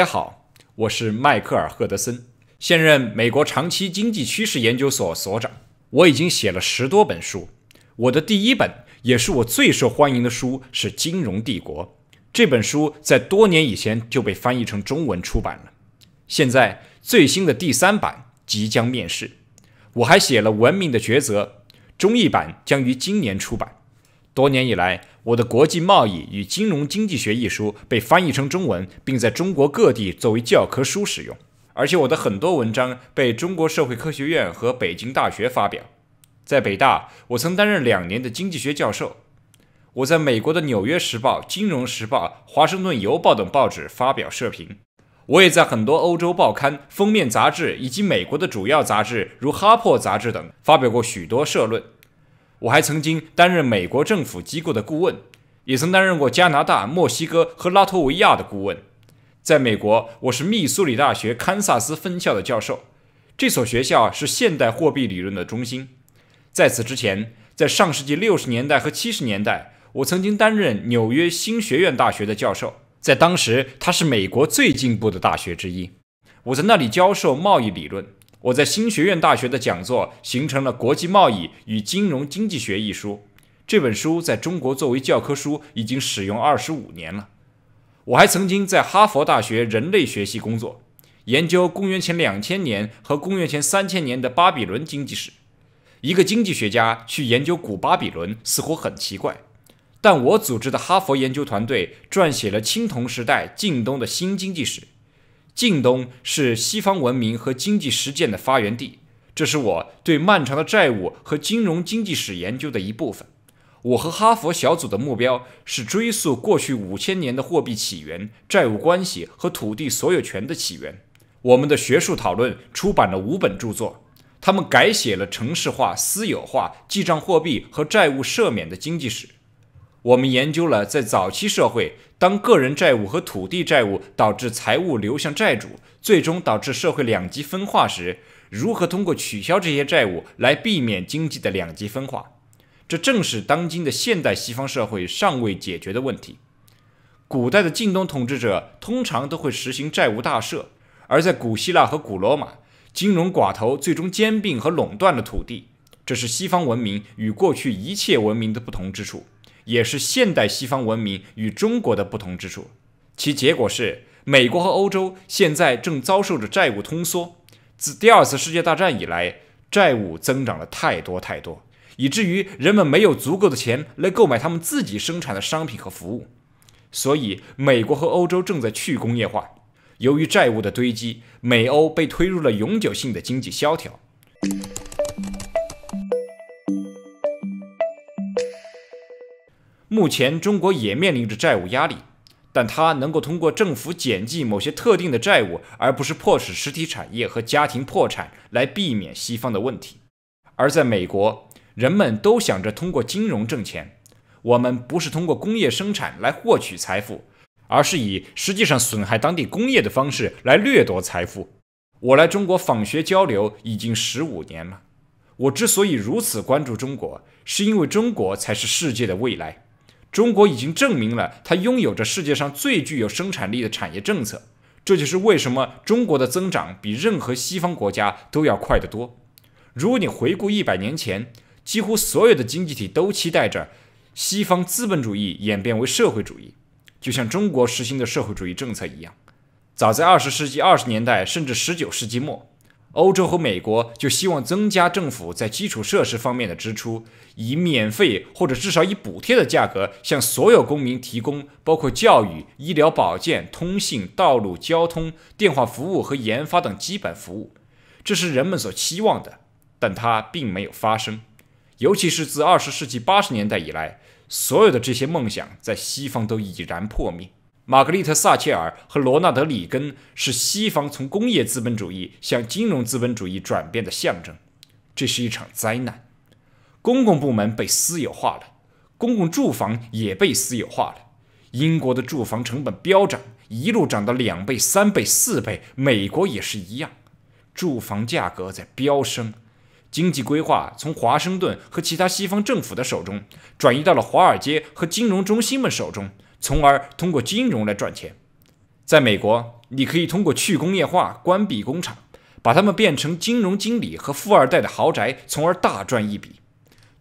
大家好，我是迈克尔·赫德森，现任美国长期经济趋势研究所所长。我已经写了十多本书，我的第一本也是我最受欢迎的书是《金融帝国》。这本书在多年以前就被翻译成中文出版了，现在最新的第三版即将面世。我还写了《文明的抉择》，中译版将于今年出版。多年以来，我的《国际贸易与金融经济学》一书被翻译成中文，并在中国各地作为教科书使用。而且，我的很多文章被中国社会科学院和北京大学发表。在北大，我曾担任两年的经济学教授。我在美国的《纽约时报》《金融时报》《华盛顿邮报》等报纸发表社评。我也在很多欧洲报刊、封面杂志以及美国的主要杂志，如《哈珀》杂志等，发表过许多社论。我还曾经担任美国政府机构的顾问，也曾担任过加拿大、墨西哥和拉脱维亚的顾问。在美国，我是密苏里大学堪萨斯分校的教授，这所学校是现代货币理论的中心。在此之前，在上世纪六十年代和七十年代，我曾经担任纽约新学院大学的教授，在当时它是美国最进步的大学之一。我在那里教授贸易理论。我在新学院大学的讲座形成了《国际贸易与金融经济学》一书，这本书在中国作为教科书已经使用二十五年了。我还曾经在哈佛大学人类学系工作，研究公元前两千年和公元前三千年的巴比伦经济史。一个经济学家去研究古巴比伦似乎很奇怪，但我组织的哈佛研究团队撰写了青铜时代近东的新经济史。近东是西方文明和经济实践的发源地，这是我对漫长的债务和金融经济史研究的一部分。我和哈佛小组的目标是追溯过去五千年的货币起源、债务关系和土地所有权的起源。我们的学术讨论出版了五本著作，他们改写了城市化、私有化、记账货币和债务赦免的经济史。我们研究了在早期社会，当个人债务和土地债务导致财务流向债主，最终导致社会两极分化时，如何通过取消这些债务来避免经济的两极分化。这正是当今的现代西方社会尚未解决的问题。古代的近东统治者通常都会实行债务大赦，而在古希腊和古罗马，金融寡头最终兼并和垄断了土地，这是西方文明与过去一切文明的不同之处。也是现代西方文明与中国的不同之处，其结果是，美国和欧洲现在正遭受着债务通缩。自第二次世界大战以来，债务增长了太多太多，以至于人们没有足够的钱来购买他们自己生产的商品和服务。所以，美国和欧洲正在去工业化。由于债务的堆积，美欧被推入了永久性的经济萧条。目前，中国也面临着债务压力，但它能够通过政府减记某些特定的债务，而不是迫使实体产业和家庭破产来避免西方的问题。而在美国，人们都想着通过金融挣钱，我们不是通过工业生产来获取财富，而是以实际上损害当地工业的方式来掠夺财富。我来中国访学交流已经十五年了，我之所以如此关注中国，是因为中国才是世界的未来。中国已经证明了它拥有着世界上最具有生产力的产业政策，这就是为什么中国的增长比任何西方国家都要快得多。如果你回顾一百年前，几乎所有的经济体都期待着西方资本主义演变为社会主义，就像中国实行的社会主义政策一样。早在二十世纪二十年代，甚至十九世纪末。欧洲和美国就希望增加政府在基础设施方面的支出，以免费或者至少以补贴的价格向所有公民提供包括教育、医疗保健、通信、道路交通、电话服务和研发等基本服务。这是人们所期望的，但它并没有发生。尤其是自20世纪80年代以来，所有的这些梦想在西方都已然破灭。玛格丽特·撒切尔和罗纳德·里根是西方从工业资本主义向金融资本主义转变的象征。这是一场灾难。公共部门被私有化了，公共住房也被私有化了。英国的住房成本飙涨，一路涨到两倍、三倍、四倍。美国也是一样，住房价格在飙升。经济规划从华盛顿和其他西方政府的手中转移到了华尔街和金融中心们手中。从而通过金融来赚钱。在美国，你可以通过去工业化、关闭工厂，把他们变成金融经理和富二代的豪宅，从而大赚一笔。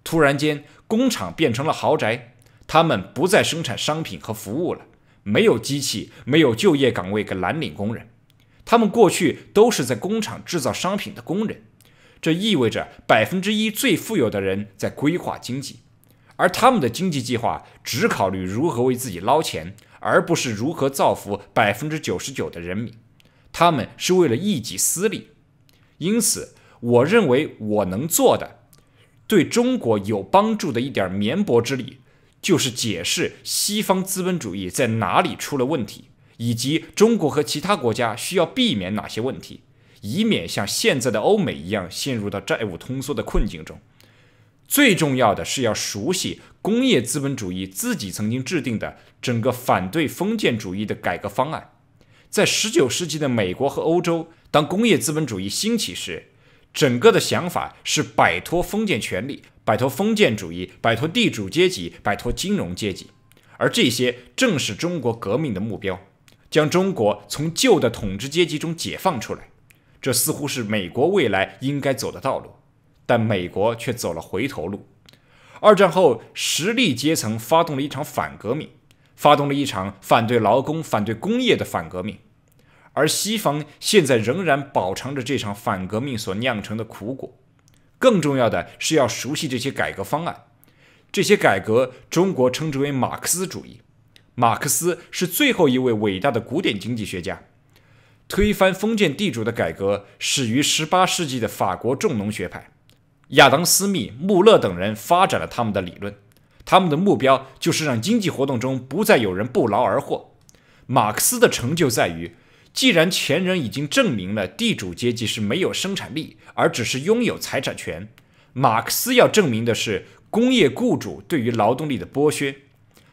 突然间，工厂变成了豪宅，他们不再生产商品和服务了，没有机器，没有就业岗位给蓝领工人。他们过去都是在工厂制造商品的工人，这意味着百分之一最富有的人在规划经济。而他们的经济计划只考虑如何为自己捞钱，而不是如何造福百分之九十九的人民。他们是为了一己私利。因此，我认为我能做的、对中国有帮助的一点绵薄之力，就是解释西方资本主义在哪里出了问题，以及中国和其他国家需要避免哪些问题，以免像现在的欧美一样陷入到债务通缩的困境中。最重要的是要熟悉工业资本主义自己曾经制定的整个反对封建主义的改革方案。在19世纪的美国和欧洲，当工业资本主义兴起时，整个的想法是摆脱封建权利，摆脱封建主义、摆脱地主阶级、摆脱金融阶级，而这些正是中国革命的目标，将中国从旧的统治阶级中解放出来。这似乎是美国未来应该走的道路。但美国却走了回头路。二战后，实力阶层发动了一场反革命，发动了一场反对劳工、反对工业的反革命。而西方现在仍然饱尝着这场反革命所酿成的苦果。更重要的是，要熟悉这些改革方案。这些改革，中国称之为马克思主义。马克思是最后一位伟大的古典经济学家。推翻封建地主的改革始于18世纪的法国重农学派。亚当·斯密、穆勒等人发展了他们的理论，他们的目标就是让经济活动中不再有人不劳而获。马克思的成就在于，既然前人已经证明了地主阶级是没有生产力，而只是拥有财产权，马克思要证明的是工业雇主对于劳动力的剥削。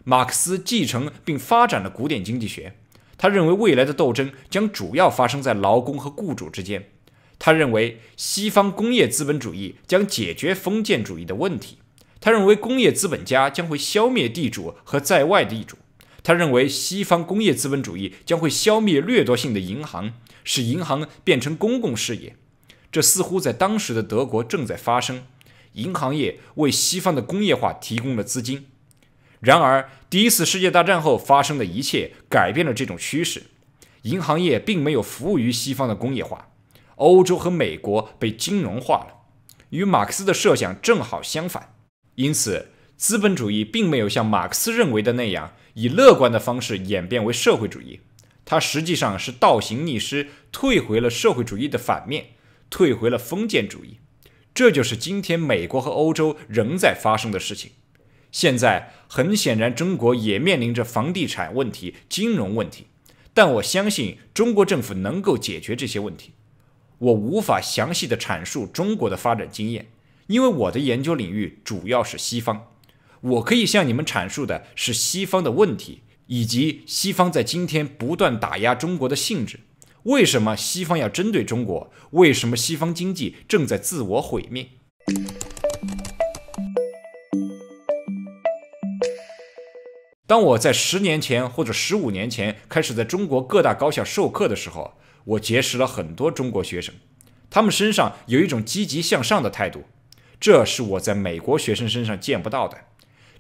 马克思继承并发展了古典经济学，他认为未来的斗争将主要发生在劳工和雇主之间。他认为西方工业资本主义将解决封建主义的问题。他认为工业资本家将会消灭地主和在外的地主。他认为西方工业资本主义将会消灭掠夺性的银行，使银行变成公共事业。这似乎在当时的德国正在发生，银行业为西方的工业化提供了资金。然而，第一次世界大战后发生的一切改变了这种趋势，银行业并没有服务于西方的工业化。欧洲和美国被金融化了，与马克思的设想正好相反。因此，资本主义并没有像马克思认为的那样以乐观的方式演变为社会主义，它实际上是倒行逆施，退回了社会主义的反面，退回了封建主义。这就是今天美国和欧洲仍在发生的事情。现在很显然，中国也面临着房地产问题、金融问题，但我相信中国政府能够解决这些问题。我无法详细的阐述中国的发展经验，因为我的研究领域主要是西方。我可以向你们阐述的是西方的问题，以及西方在今天不断打压中国的性质。为什么西方要针对中国？为什么西方经济正在自我毁灭？当我在十年前或者十五年前开始在中国各大高校授课的时候，我结识了很多中国学生，他们身上有一种积极向上的态度，这是我在美国学生身上见不到的。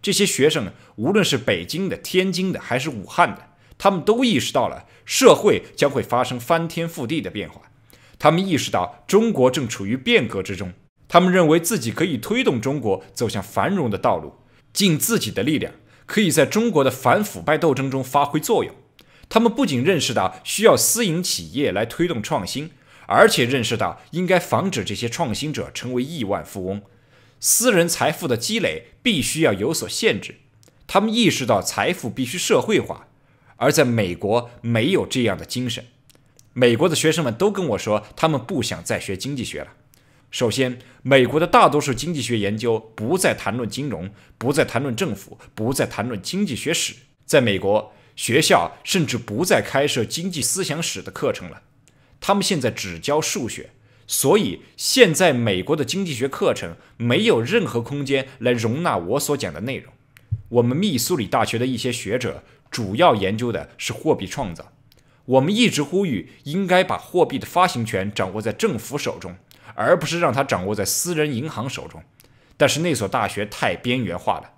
这些学生无论是北京的、天津的还是武汉的，他们都意识到了社会将会发生翻天覆地的变化。他们意识到中国正处于变革之中，他们认为自己可以推动中国走向繁荣的道路，尽自己的力量可以在中国的反腐败斗争中发挥作用。他们不仅认识到需要私营企业来推动创新，而且认识到应该防止这些创新者成为亿万富翁。私人财富的积累必须要有所限制。他们意识到财富必须社会化，而在美国没有这样的精神。美国的学生们都跟我说，他们不想再学经济学了。首先，美国的大多数经济学研究不再谈论金融，不再谈论政府，不再谈论经济学史。在美国。学校甚至不再开设经济思想史的课程了，他们现在只教数学，所以现在美国的经济学课程没有任何空间来容纳我所讲的内容。我们密苏里大学的一些学者主要研究的是货币创造，我们一直呼吁应该把货币的发行权掌握在政府手中，而不是让它掌握在私人银行手中，但是那所大学太边缘化了。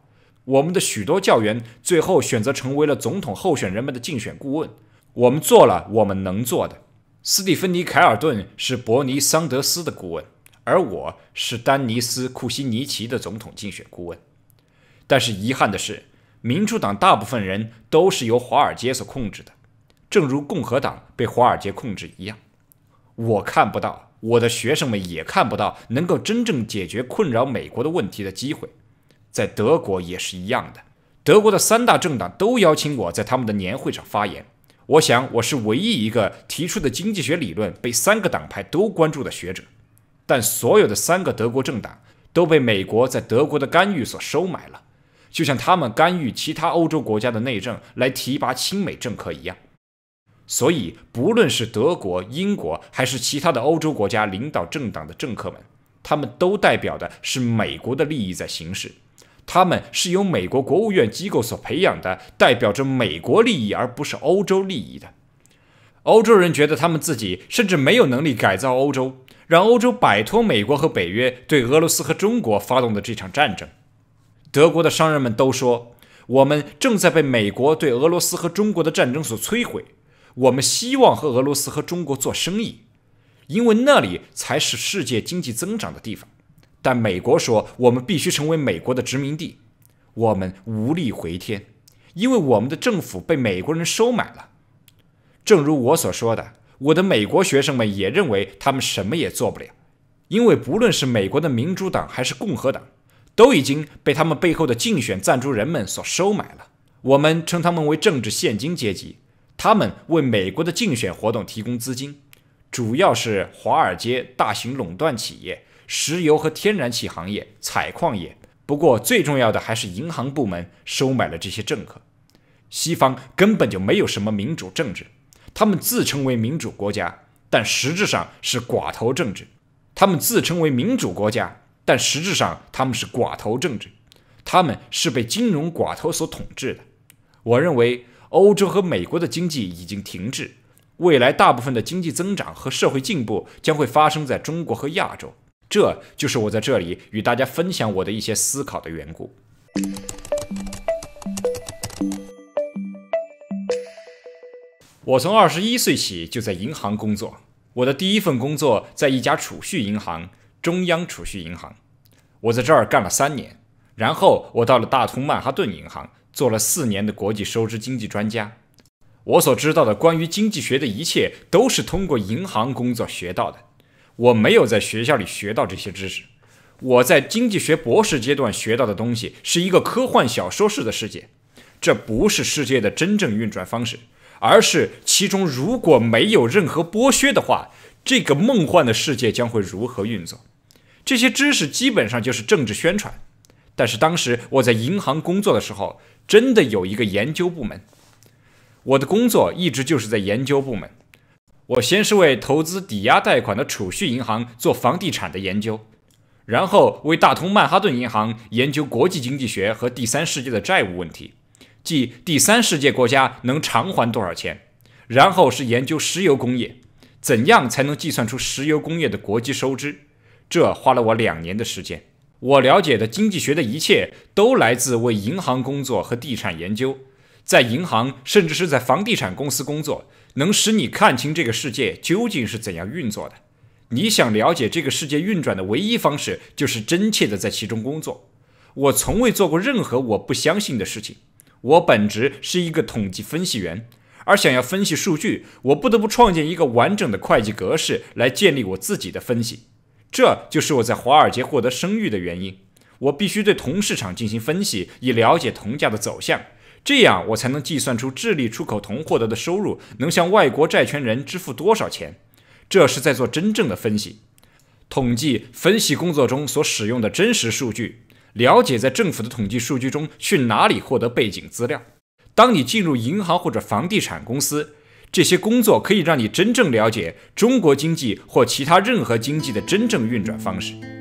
我们的许多教员最后选择成为了总统候选人们的竞选顾问。我们做了我们能做的。斯蒂芬妮·凯尔顿是伯尼·桑德斯的顾问，而我是丹尼斯·库西尼奇的总统竞选顾问。但是遗憾的是，民主党大部分人都是由华尔街所控制的，正如共和党被华尔街控制一样。我看不到，我的学生们也看不到能够真正解决困扰美国的问题的机会。在德国也是一样的，德国的三大政党都邀请我在他们的年会上发言。我想我是唯一一个提出的经济学理论被三个党派都关注的学者。但所有的三个德国政党都被美国在德国的干预所收买了，就像他们干预其他欧洲国家的内政来提拔亲美政客一样。所以，不论是德国、英国还是其他的欧洲国家领导政党的政客们，他们都代表的是美国的利益在行事。他们是由美国国务院机构所培养的，代表着美国利益而不是欧洲利益的。欧洲人觉得他们自己甚至没有能力改造欧洲，让欧洲摆脱美国和北约对俄罗斯和中国发动的这场战争。德国的商人们都说：“我们正在被美国对俄罗斯和中国的战争所摧毁。我们希望和俄罗斯和中国做生意，因为那里才是世界经济增长的地方。”但美国说我们必须成为美国的殖民地，我们无力回天，因为我们的政府被美国人收买了。正如我所说的，我的美国学生们也认为他们什么也做不了，因为不论是美国的民主党还是共和党，都已经被他们背后的竞选赞助人们所收买了。我们称他们为政治现金阶级，他们为美国的竞选活动提供资金，主要是华尔街大型垄断企业。石油和天然气行业、采矿业，不过最重要的还是银行部门收买了这些政客。西方根本就没有什么民主政治，他们自称为民主国家，但实质上是寡头政治。他们自称为民主国家，但实质上他们是寡头政治。他们是被金融寡头所统治的。我认为欧洲和美国的经济已经停滞，未来大部分的经济增长和社会进步将会发生在中国和亚洲。这就是我在这里与大家分享我的一些思考的缘故。我从二十一岁起就在银行工作。我的第一份工作在一家储蓄银行——中央储蓄银行。我在这儿干了三年，然后我到了大通曼哈顿银行，做了四年的国际收支经济专家。我所知道的关于经济学的一切，都是通过银行工作学到的。我没有在学校里学到这些知识，我在经济学博士阶段学到的东西是一个科幻小说式的世界，这不是世界的真正运转方式，而是其中如果没有任何剥削的话，这个梦幻的世界将会如何运作。这些知识基本上就是政治宣传，但是当时我在银行工作的时候，真的有一个研究部门，我的工作一直就是在研究部门。我先是为投资抵押贷款的储蓄银行做房地产的研究，然后为大通曼哈顿银行研究国际经济学和第三世界的债务问题，即第三世界国家能偿还多少钱。然后是研究石油工业，怎样才能计算出石油工业的国际收支？这花了我两年的时间。我了解的经济学的一切都来自为银行工作和地产研究，在银行甚至是在房地产公司工作。能使你看清这个世界究竟是怎样运作的。你想了解这个世界运转的唯一方式，就是真切的在其中工作。我从未做过任何我不相信的事情。我本职是一个统计分析员，而想要分析数据，我不得不创建一个完整的会计格式来建立我自己的分析。这就是我在华尔街获得声誉的原因。我必须对铜市场进行分析，以了解铜价的走向。这样，我才能计算出智利出口铜获得的收入能向外国债权人支付多少钱。这是在做真正的分析，统计分析工作中所使用的真实数据，了解在政府的统计数据中去哪里获得背景资料。当你进入银行或者房地产公司，这些工作可以让你真正了解中国经济或其他任何经济的真正运转方式。